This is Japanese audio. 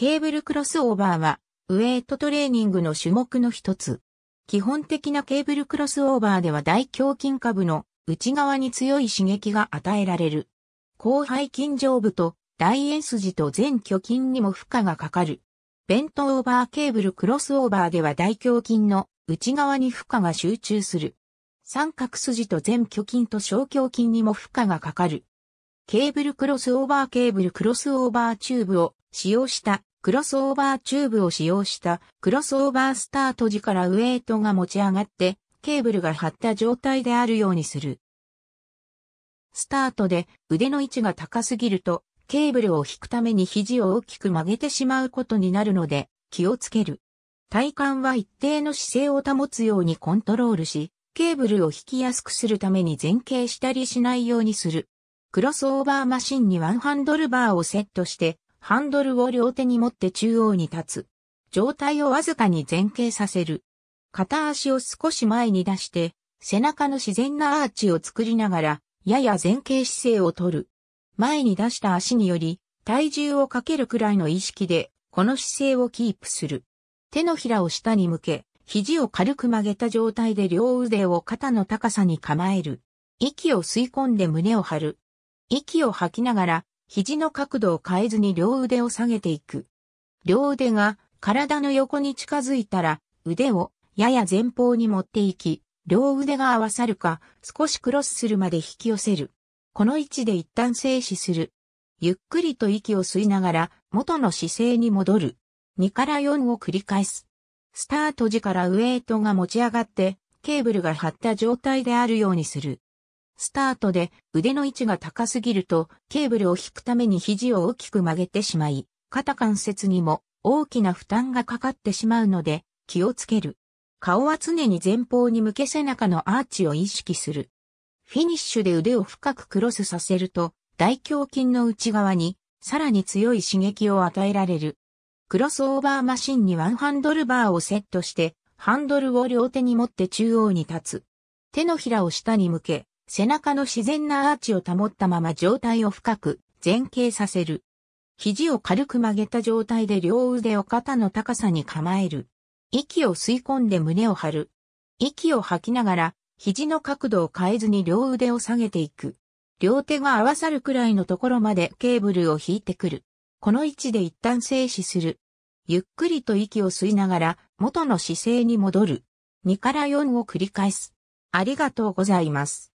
ケーブルクロスオーバーは、ウエイトトレーニングの種目の一つ。基本的なケーブルクロスオーバーでは大胸筋下部の内側に強い刺激が与えられる。後背筋上部と大円筋と全巨筋にも負荷がかかる。ベントオーバーケーブルクロスオーバーでは大胸筋の内側に負荷が集中する。三角筋と全巨筋と小胸筋にも負荷がかかる。ケーブルクロスオーバーケーブルクロスオーバーチューブを使用したクロスオーバーチューブを使用したクロスオーバースタート時からウェイトが持ち上がってケーブルが張った状態であるようにする。スタートで腕の位置が高すぎるとケーブルを引くために肘を大きく曲げてしまうことになるので気をつける。体幹は一定の姿勢を保つようにコントロールし、ケーブルを引きやすくするために前傾したりしないようにする。クロスオーバーマシンにワンハンドルバーをセットしてハンドルを両手に持って中央に立つ。状態をわずかに前傾させる。片足を少し前に出して、背中の自然なアーチを作りながら、やや前傾姿勢をとる。前に出した足により、体重をかけるくらいの意識で、この姿勢をキープする。手のひらを下に向け、肘を軽く曲げた状態で両腕を肩の高さに構える。息を吸い込んで胸を張る。息を吐きながら肘の角度を変えずに両腕を下げていく。両腕が体の横に近づいたら、腕をやや前方に持っていき、両腕が合わさるか、少しクロスするまで引き寄せる。この位置で一旦静止する。ゆっくりと息を吸いながら、元の姿勢に戻る。2から4を繰り返す。スタート時からウエイトが持ち上がって、ケーブルが張った状態であるようにする。スタートで腕の位置が高すぎるとケーブルを引くために肘を大きく曲げてしまい、肩関節にも大きな負担がかかってしまうので気をつける。顔は常に前方に向け背中のアーチを意識する。フィニッシュで腕を深くクロスさせると大胸筋の内側にさらに強い刺激を与えられる。クロスオーバーマシンにワンハンドルバーをセットしてハンドルを両手に持って中央に立つ。手のひらを下に向け、背中の自然なアーチを保ったまま上体を深く前傾させる。肘を軽く曲げた状態で両腕を肩の高さに構える。息を吸い込んで胸を張る。息を吐きながら、肘の角度を変えずに両腕を下げていく。両手が合わさるくらいのところまでケーブルを引いてくる。この位置で一旦静止する。ゆっくりと息を吸いながら元の姿勢に戻る。2から4を繰り返す。ありがとうございます。